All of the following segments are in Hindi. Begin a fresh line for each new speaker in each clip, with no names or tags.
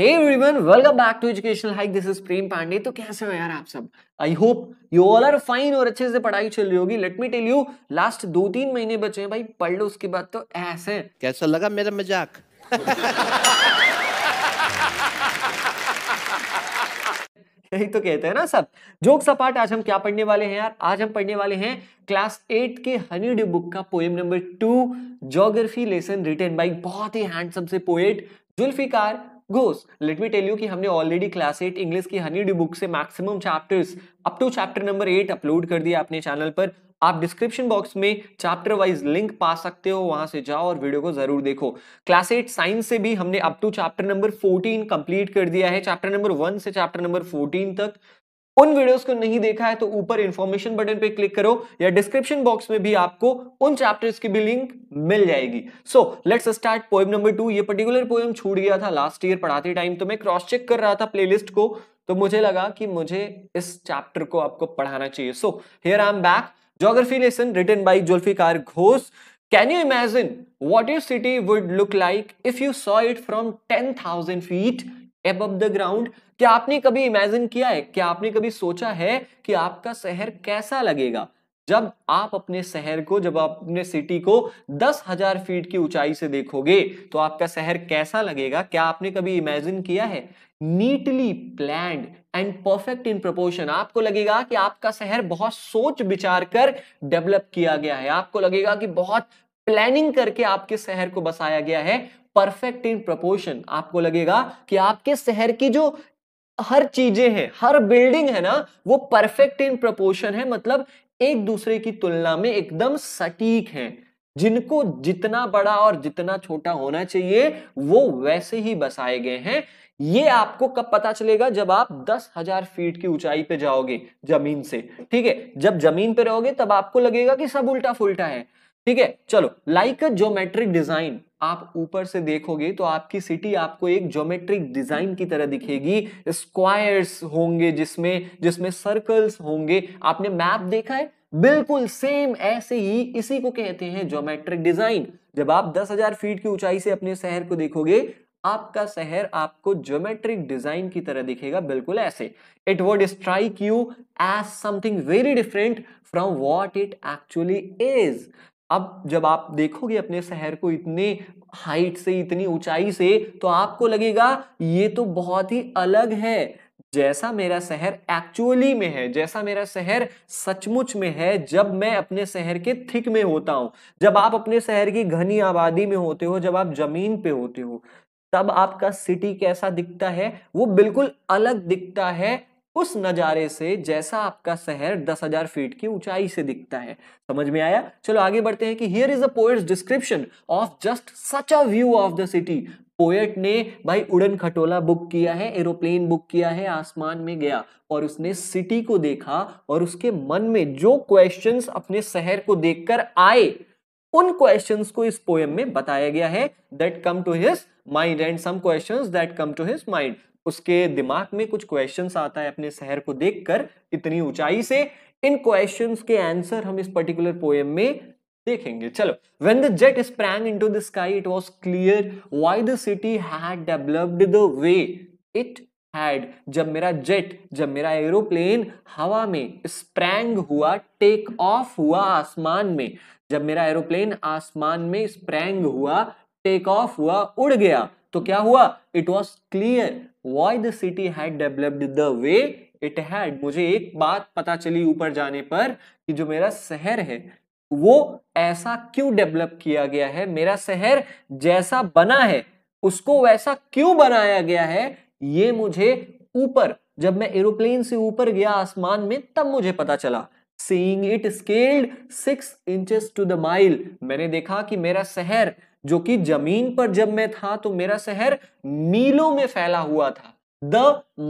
everyone welcome back to educational hike this is Prem Pandey तो कैसे हो यार आप सब I hope you all are fine और अच्छे से पढ़ाई चल रही होगी let me tell you last दो तीन महीने बचे हैं भाई पढ़ लो उसके बाद तो ऐसे कैसा लगा मेरा मजाक यही तो कहते हैं ना सब जोक सपाट आज हम क्या पढ़ने वाले हैं यार आज हम पढ़ने वाले हैं क्लास एट के हनी डे बुक का poem number two geography lesson return by बहुत ही हैंडसम से poet Zulfikar Ghose let me tell you कि हमने ऑलरेडी क्लास एट इंग्लिश की हनी डी बुक से maximum chapters up to chapter number eight upload कर दिया अपने चैनल पर आप डिस्क्रिप्शन बॉक्स में चैप्टर वाइज लिंक पा सकते हो वहां से जाओ और वीडियो को जरूर देखो क्लास एट साइंस से भी हमने up to chapter number 14 complete कर दिया है चैप्टर नंबर वन से चैप्टर नंबर 14 तक उन वीडियोस को नहीं देखा है तो ऊपर इन्फॉर्मेशन बटन पे क्लिक करो या डिस्क्रिप्शन बॉक्स में भी आपको उन चैप्टर्स की भी लिंक मिल जाएगी so let's start poem number two ये पर्टिकुलर पोएम छूट गया था लास्ट ईयर पढ़ाते टाइम तो मैं क्रॉस चेक कर रहा था प्लेलिस्ट को तो मुझे लगा कि मुझे इस चैप्टर को आपको पढ़ाना चाहिए so here I am back return by written कार Zulfikar can you imagine what your city would look like if you saw it from ten thousand feet above the ground क्या आपने कभी इमेजिन किया है क्या आपने कभी सोचा है कि आपका शहर कैसा लगेगा जब आप अपने शहर को जब आप अपने सिटी को दस हजार फीट की ऊंचाई से देखोगे तो आपका शहर कैसा लगेगा क्या आपने कभी इमेजिन किया है neatly plan and perfect in proportion आपको लगेगा कि आपका शहर बहुत सोच विचार कर डेवलप किया गया है आपको लगेगा कि बहुत प्लानिंग करके आपके शहर को बसाया गया है परफेक्ट इन प्रपोर्शन आपको लगेगा कि आपके शहर की जो हर चीजें हैं हर बिल्डिंग है ना वो परफेक्ट इन प्रपोर्शन है मतलब एक दूसरे की तुलना में एकदम सटीक है जिनको जितना बड़ा और जितना छोटा होना चाहिए वो वैसे ही बसाए गए हैं ये आपको कब पता चलेगा जब आप दस हजार फीट की ऊंचाई पे जाओगे जमीन से ठीक है जब जमीन पे रहोगे तब आपको लगेगा कि सब उल्टा फुलटा है ठीक है चलो लाइक अ ज्योमेट्रिक डिजाइन आप ऊपर से देखोगे तो आपकी सिटी आपको एक ज्योमेट्रिक डिजाइन की तरह दिखेगी स्क्वायर्स होंगे जिसमें जिसमें सर्कल्स होंगे आपने मैप देखा है बिल्कुल सेम ऐसे ही इसी को कहते हैं ज्योमेट्रिक डिजाइन जब आप 10,000 फीट की ऊंचाई से अपने शहर को देखोगे आपका शहर आपको ज्योमेट्रिक डिजाइन की तरह दिखेगा बिल्कुल ऐसे it would strike you as something very different from what it actually is अब जब आप देखोगे अपने शहर को इतने हाइट से इतनी ऊंचाई से तो आपको लगेगा ये तो बहुत ही अलग है जैसा मेरा शहर एक्चुअली में है जैसा मेरा शहर सचमुच में है जब मैं अपने शहर के थिक में होता हूं जब आप अपने शहर की घनी आबादी में होते हो जब आप जमीन पे होते हो तब आपका सिटी कैसा दिखता है वो बिल्कुल अलग दिखता है उस नज़ारे से जैसा आपका शहर दस हजार फीट की ऊंचाई से दिखता है समझ में आया चलो आगे बढ़ते हैं कि here is a poet's description of just such a view of the city poet ने भाई उड़न खटोला बुक किया है एरोप्लेन बुक किया है आसमान में गया और उसने सिटी को देखा और उसके मन में जो क्वेश्चन अपने शहर को देखकर आए उन क्वेश्चंस को इस पोएम में बताया गया है that come to his mind and some questions that come to his mind उसके दिमाग में कुछ क्वेश्चन आता है अपने शहर को देखकर इतनी ऊंचाई से इन क्वेश्चन के आंसर हम इस पर्टिकुलर पोएम में देखेंगे चलो when the jet sprang into the sky it was clear why the city had developed the way it had जब मेरा जेट जब मेरा एरोप्लेन हवा में स्प्रैंग हुआ टेक ऑफ हुआ आसमान में जब मेरा एरोप्लेन आसमान में स्प्रैंग हुआ टेक ऑफ हुआ उड़ गया तो क्या हुआ it was clear why the city had developed the way it had मुझे एक बात पता चली ऊपर जाने पर कि जो मेरा शहर है वो ऐसा क्यों डेवलप किया गया है मेरा शहर जैसा बना है उसको वैसा क्यों बनाया गया है ये मुझे ऊपर जब मैं एरोप्लेन से ऊपर गया आसमान में तब मुझे पता चला seeing it scaled six inches to the mile मैंने देखा कि मेरा शहर जो कि जमीन पर जब मैं था तो मेरा शहर मीलों में फैला हुआ था द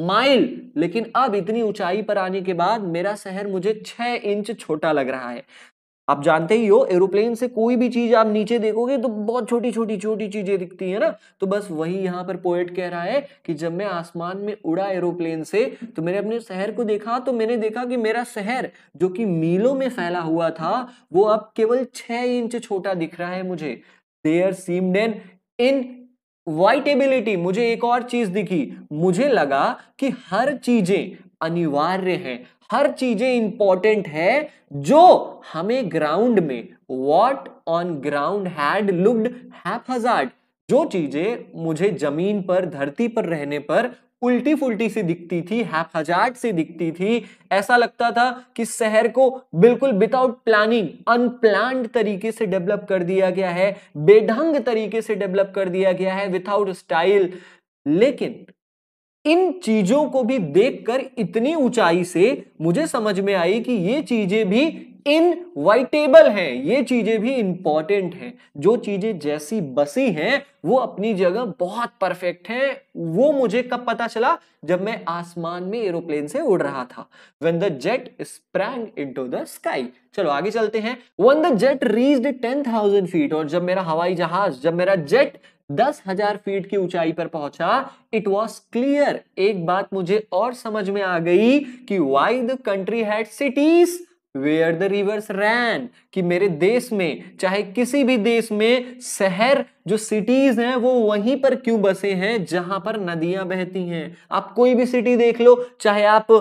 माइल लेकिन अब इतनी ऊंचाई पर आने के बाद मेरा शहर मुझे छह इंच छोटा लग रहा है आप जानते ही हो एरोप्लेन से कोई भी चीज आप नीचे देखोगे तो बहुत छोटी छोटी छोटी चीजें दिखती है ना तो बस वही यहाँ पर पोएट कह रहा है कि जब मैं आसमान में उड़ा एरोप्लेन से तो मैंने अपने शहर को देखा तो मैंने देखा कि मेरा शहर जो कि मीलों में फैला हुआ था वो अब केवल छह इंच छोटा दिख रहा है मुझे there seemed an inevitability मुझे एक और चीज दिखी मुझे लगा कि हर चीजें अनिवार्य हैं हर चीजें इंपॉर्टेंट है जो हमें ग्राउंड में what on ground had looked haphazard जो चीजें मुझे जमीन पर धरती पर रहने पर उल्टी फुलटी सी दिखती थी हैपहजार्ड सी दिखती थी ऐसा लगता था कि शहर को बिल्कुल विदाउट प्लानिंग अनप्लान तरीके से डेवलप कर दिया गया है बेढंग तरीके से डेवलप कर दिया गया है विथाउट स्टाइल लेकिन इन चीजों को भी देखकर इतनी ऊंचाई से मुझे समझ में आई कि ये चीजें भी इनवाइटेबल है ये चीजें भी इंपॉर्टेंट हैं जो चीजें जैसी बसी हैं वो अपनी जगह बहुत परफेक्ट हैं वो मुझे कब पता चला जब मैं आसमान में एरोप्लेन से उड़ रहा था when the jet sprang into the sky चलो आगे चलते हैं when the jet reached ten thousand feet और जब मेरा हवाई जहाज जब मेरा जेट दस हजार फीट की ऊंचाई पर पहुंचा इट वॉज क्लियर एक बात मुझे और समझ में आ गई कि why the country had cities where the rivers ran कि मेरे देश में चाहे किसी भी देश में शहर जो सिटीज हैं वो वहीं पर क्यों बसे हैं जहां पर नदियां बहती हैं आप कोई भी सिटी देख लो चाहे आप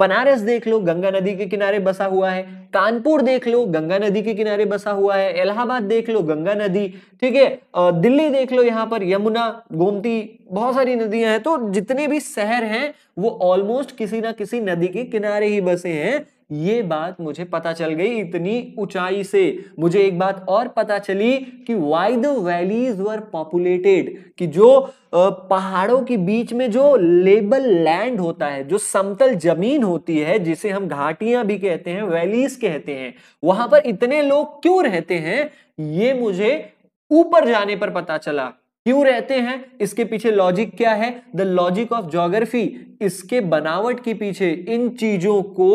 बनारस देख लो गंगा नदी के किनारे बसा हुआ है कानपुर देख लो गंगा नदी के किनारे बसा हुआ है इलाहाबाद देख लो गंगा नदी ठीक है दिल्ली देख लो यहाँ पर यमुना गोमती बहुत सारी नदियां हैं तो जितने भी शहर हैं वो ऑलमोस्ट किसी ना किसी नदी के किनारे ही बसे हैं ये बात मुझे पता चल गई इतनी ऊंचाई से मुझे एक बात और पता चली कि why the valleys were populated कि जो पहाड़ों के बीच में जो लेबल लैंड होता है जो समतल जमीन होती है जिसे हम घाटियां भी कहते हैं वैलीज कहते हैं वहां पर इतने लोग क्यों रहते हैं ये मुझे ऊपर जाने पर पता चला क्यों रहते हैं इसके पीछे लॉजिक क्या है द लॉजिक ऑफ जोग्राफी इसके बनावट के पीछे इन चीजों को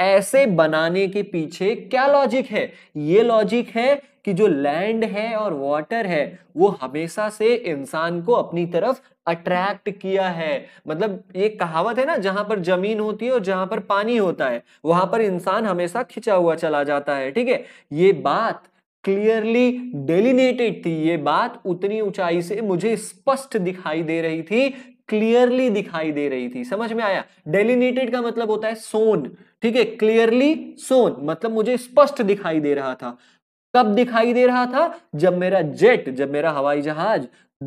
ऐसे बनाने के पीछे क्या लॉजिक है ये लॉजिक है कि जो लैंड है और वाटर है वो हमेशा से इंसान को अपनी तरफ अट्रैक्ट किया है मतलब ये कहावत है ना जहां पर जमीन होती है और जहां पर पानी होता है वहां पर इंसान हमेशा खिंचा हुआ चला जाता है ठीक है ये बात क्लियरली डेलीनेटेड थी ये बात उतनी ऊंचाई से मुझे स्पष्ट दिखाई दे रही थी क्लियरली दिखाई दे रही थी समझ में आया डेलिनेटेड का मतलब होता है सोन ठीक है क्लियरली सोन मतलब मुझे स्पष्ट दिखाई दे रहा था कब दिखाई दे रहा था जब मेरा जेट जब मेरा हवाई जहाज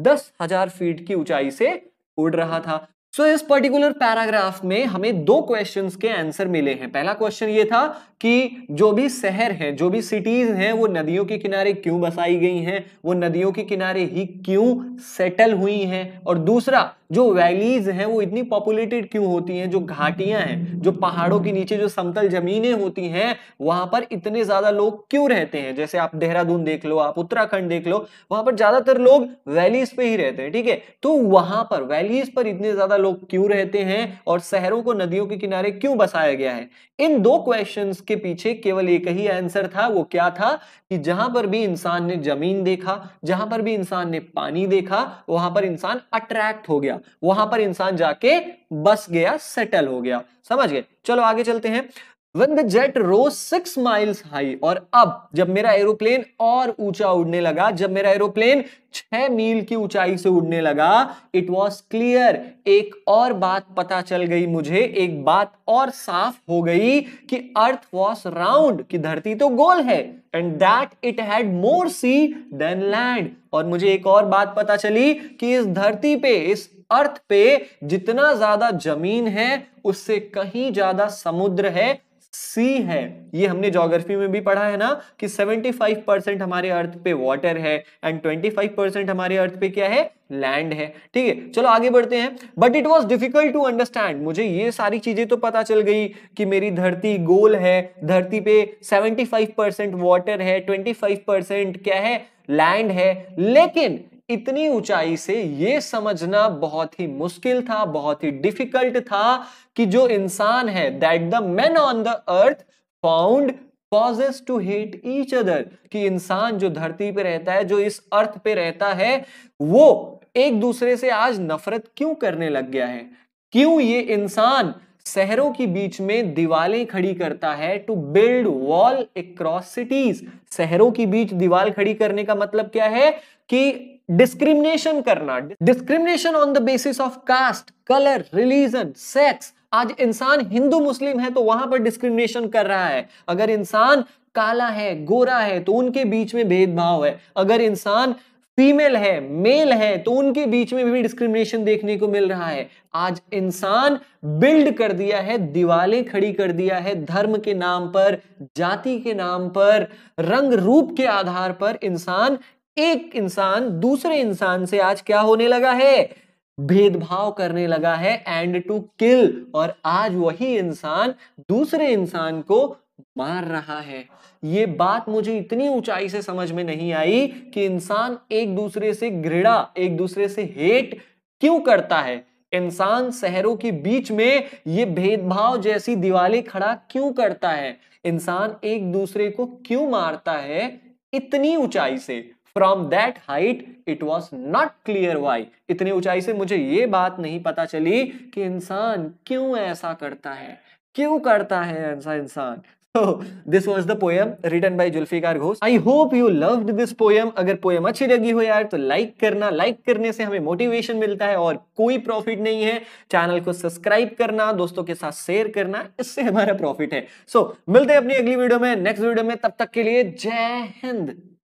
दस हजार फीट की ऊंचाई से उड़ रहा था सो so, इस पर्टिकुलर पैराग्राफ में हमें दो क्वेश्चंस के आंसर मिले हैं पहला क्वेश्चन ये था कि जो भी शहर हैं जो भी सिटीज हैं वो नदियों के किनारे क्यों बसाई गई हैं वो नदियों के किनारे ही क्यों सेटल हुई हैं और दूसरा जो वैलीज हैं वो इतनी पॉपुलेटेड क्यों होती हैं जो घाटियां हैं जो पहाड़ों के नीचे जो समतल जमीनें होती हैं वहां पर इतने ज्यादा लोग क्यों रहते हैं जैसे आप देहरादून देख लो आप उत्तराखंड देख लो वहां पर ज्यादातर लोग वैलीज पे ही रहते हैं ठीक है तो वहां पर वैलीज पर इतने ज्यादा लोग क्यों रहते हैं और शहरों को नदियों के किनारे क्यों बसाया गया है इन दो क्वेश्चन के पीछे केवल एक ही आंसर था वो क्या था कि जहां पर भी इंसान ने जमीन देखा जहां पर भी इंसान ने पानी देखा वहां पर इंसान अट्रैक्ट हो गया गया वहां पर इंसान जाके बस गया सेटल हो गया समझ गए चलो आगे चलते हैं When the jet rose six miles high, और अब जब मेरा एरोप्लेन और ऊंचा उड़ने लगा जब मेरा एरोप्लेन छह मील की ऊंचाई से उड़ने लगा इट वॉज क्लियर एक और बात पता चल गई मुझे एक बात और साफ हो गई कि अर्थ वॉज राउंड की धरती तो गोल है and that it had more sea than land और मुझे एक और बात पता चली कि इस धरती पे इस अर्थ पे जितना ज्यादा जमीन है उससे कहीं ज्यादा समुद्र है सी है ये हमने जोग्राफी में भी पढ़ा है ना कि 75 परसेंट हमारे अर्थ पे वाटर है एंड 25 परसेंट हमारे अर्थ पे क्या है लैंड है ठीक है चलो आगे बढ़ते हैं but it was difficult to understand मुझे ये सारी चीजें तो पता चल गई कि मेरी धरती गोल है धरती पे 75 परसेंट वाटर है 25 परसेंट क्या है लैंड है लेकिन इतनी ऊंचाई से ये समझना बहुत ही मुश्किल था बहुत ही डिफिकल्ट था कि जो इंसान है that the man on the earth found causes to hate each other कि इंसान जो धरती पे रहता है जो इस अर्थ पे रहता है वो एक दूसरे से आज नफरत क्यों करने लग गया है क्यों ये इंसान शहरों के बीच में दीवारें खड़ी करता है to build wall across cities शहरों के बीच दीवार खड़ी करने का मतलब क्या है कि डिस्क्रिमिनेशन करना discrimination on the basis of caste colour religion sex आज इंसान हिंदू मुस्लिम है तो वहां पर डिस्क्रिमिनेशन कर रहा है अगर इंसान काला है गोरा है तो उनके बीच में भेदभाव है अगर इंसान फीमेल है मेल है तो उनके बीच में भी डिस्क्रिमिनेशन देखने को मिल रहा है आज इंसान बिल्ड कर दिया है दिवाले खड़ी कर दिया है धर्म के नाम पर जाति के नाम पर रंग रूप के आधार पर इंसान एक इंसान दूसरे इंसान से आज क्या होने लगा है भेदभाव करने लगा है एंड टू किल और आज वही इंसान दूसरे इंसान को मार रहा है ये बात मुझे इतनी ऊंचाई से समझ में नहीं आई कि इंसान एक दूसरे से घृणा एक दूसरे से हेट क्यों करता है इंसान शहरों के बीच में ये भेदभाव जैसी दिवाली खड़ा क्यों करता है इंसान एक दूसरे को क्यों मारता है इतनी ऊंचाई से from that height it was not clear why इतनी ऊंचाई से मुझे ये बात नहीं पता चली कि इंसान क्यों ऐसा करता है क्यों करता है ऐसा इंसान this was the poem return by Zulfikar Ghosh I hope you love this poem अगर पोएम अच्छी लगी हो यार तो लाइक करना लाइक करने से हमें मोटिवेशन मिलता है और कोई प्रॉफिट नहीं है चैनल को सब्सक्राइब करना दोस्तों के साथ शेयर करना इससे हमारा प्रॉफिट है सो so, मिलते हैं अपनी अगली वीडियो में नेक्स्ट वीडियो में तब तक के लिए जय हिंद